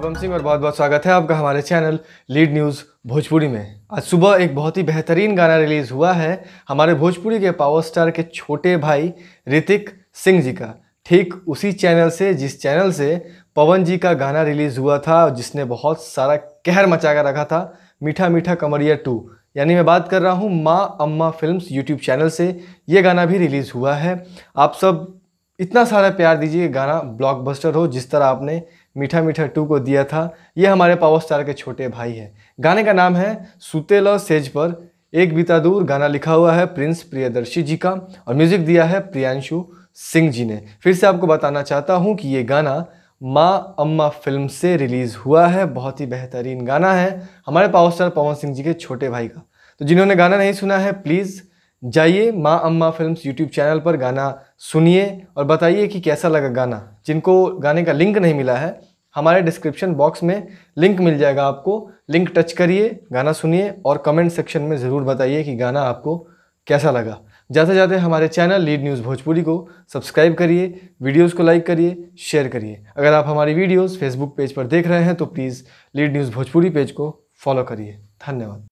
शुभम सिंह और बहुत बहुत स्वागत है आपका हमारे चैनल लीड न्यूज़ भोजपुरी में आज सुबह एक बहुत ही बेहतरीन गाना रिलीज़ हुआ है हमारे भोजपुरी के पावर स्टार के छोटे भाई ऋतिक सिंह जी का ठीक उसी चैनल से जिस चैनल से पवन जी का गाना रिलीज़ हुआ था जिसने बहुत सारा कहर मचा कर रखा था मीठा मीठा कमरिया टू यानी मैं बात कर रहा हूँ माँ अम्मा फिल्म यूट्यूब चैनल से ये गाना भी रिलीज़ हुआ है आप सब इतना सारा प्यार दीजिए गाना ब्लॉकबस्टर हो जिस तरह आपने मीठा मीठा टू को दिया था ये हमारे पावर स्टार के छोटे भाई हैं गाने का नाम है सुते लो सेज पर एक बीता दूर गाना लिखा हुआ है प्रिंस प्रियदर्शी जी का और म्यूजिक दिया है प्रियांशु सिंह जी ने फिर से आपको बताना चाहता हूँ कि ये गाना माँ अम्मा फिल्म से रिलीज़ हुआ है बहुत ही बेहतरीन गाना है हमारे पावर स्टार पवन सिंह जी के छोटे भाई का तो जिन्होंने गाना नहीं सुना है प्लीज़ जाइए माँ अम्मा फिल्म्स यूट्यूब चैनल पर गाना सुनिए और बताइए कि कैसा लगा गाना जिनको गाने का लिंक नहीं मिला है हमारे डिस्क्रिप्शन बॉक्स में लिंक मिल जाएगा आपको लिंक टच करिए गाना सुनिए और कमेंट सेक्शन में ज़रूर बताइए कि गाना आपको कैसा लगा जाते जाते हमारे चैनल लीड न्यूज़ भोजपुरी को सब्सक्राइब करिए वीडियोस को लाइक करिए शेयर करिए अगर आप हमारी वीडियोस फेसबुक पेज पर देख रहे हैं तो please Lead News Bhojpuri page को फॉलो करिए धन्यवाद